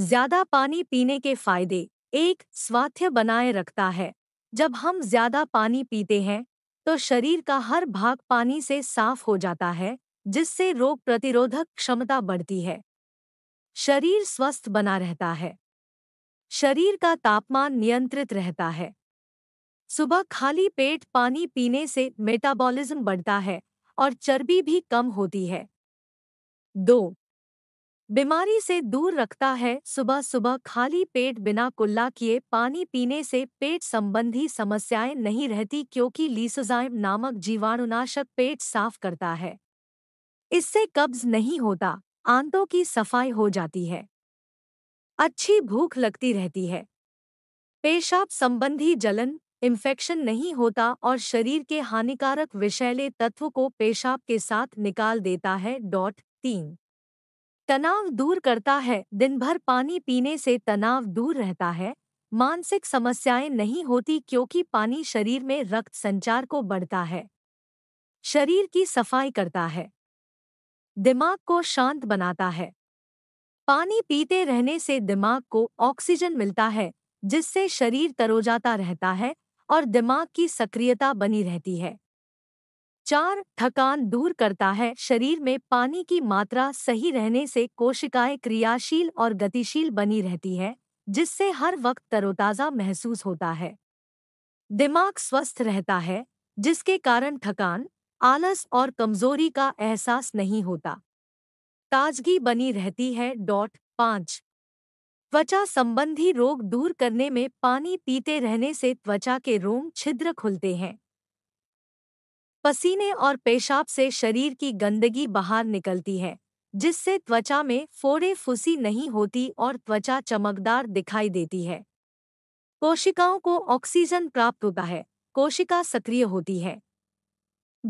ज्यादा पानी पीने के फायदे एक स्वास्थ्य बनाए रखता है जब हम ज्यादा पानी पीते हैं तो शरीर का हर भाग पानी से साफ हो जाता है जिससे रोग प्रतिरोधक क्षमता बढ़ती है शरीर स्वस्थ बना रहता है शरीर का तापमान नियंत्रित रहता है सुबह खाली पेट पानी पीने से मेटाबॉलिज्म बढ़ता है और चर्बी भी कम होती है दो बीमारी से दूर रखता है सुबह सुबह खाली पेट बिना कुल्ला किए पानी पीने से पेट संबंधी समस्याएं नहीं रहती क्योंकि लीसोजाइम नामक जीवाणुनाशक पेट साफ करता है इससे कब्ज नहीं होता आंतों की सफाई हो जाती है अच्छी भूख लगती रहती है पेशाब संबंधी जलन इन्फेक्शन नहीं होता और शरीर के हानिकारक विषैले तत्व को पेशाब के साथ निकाल देता है डॉट तीन तनाव दूर करता है दिन भर पानी पीने से तनाव दूर रहता है मानसिक समस्याएं नहीं होती क्योंकि पानी शरीर में रक्त संचार को बढ़ता है शरीर की सफाई करता है दिमाग को शांत बनाता है पानी पीते रहने से दिमाग को ऑक्सीजन मिलता है जिससे शरीर तरोजाता रहता है और दिमाग की सक्रियता बनी रहती है चार थकान दूर करता है शरीर में पानी की मात्रा सही रहने से कोशिकाएं क्रियाशील और गतिशील बनी रहती है जिससे हर वक्त तरोताज़ा महसूस होता है दिमाग स्वस्थ रहता है जिसके कारण थकान आलस और कमजोरी का एहसास नहीं होता ताजगी बनी रहती है डॉट पाँच त्वचा संबंधी रोग दूर करने में पानी पीते रहने से त्वचा के रोम छिद्र खुलते हैं पसीने और पेशाब से शरीर की गंदगी बाहर निकलती है जिससे त्वचा में फोड़े फुसी नहीं होती और त्वचा चमकदार दिखाई देती है कोशिकाओं को ऑक्सीजन प्राप्त होता है कोशिका सक्रिय होती है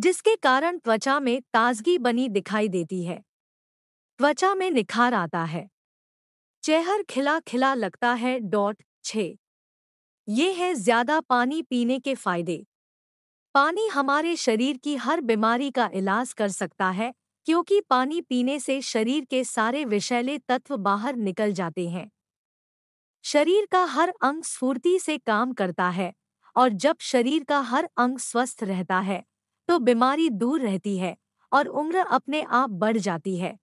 जिसके कारण त्वचा में ताजगी बनी दिखाई देती है त्वचा में निखार आता है चेहर खिला खिला लगता है डॉट छे ये है ज्यादा पानी पीने के फायदे पानी हमारे शरीर की हर बीमारी का इलाज कर सकता है क्योंकि पानी पीने से शरीर के सारे विषैले तत्व बाहर निकल जाते हैं शरीर का हर अंग स्फूर्ति से काम करता है और जब शरीर का हर अंग स्वस्थ रहता है तो बीमारी दूर रहती है और उम्र अपने आप बढ़ जाती है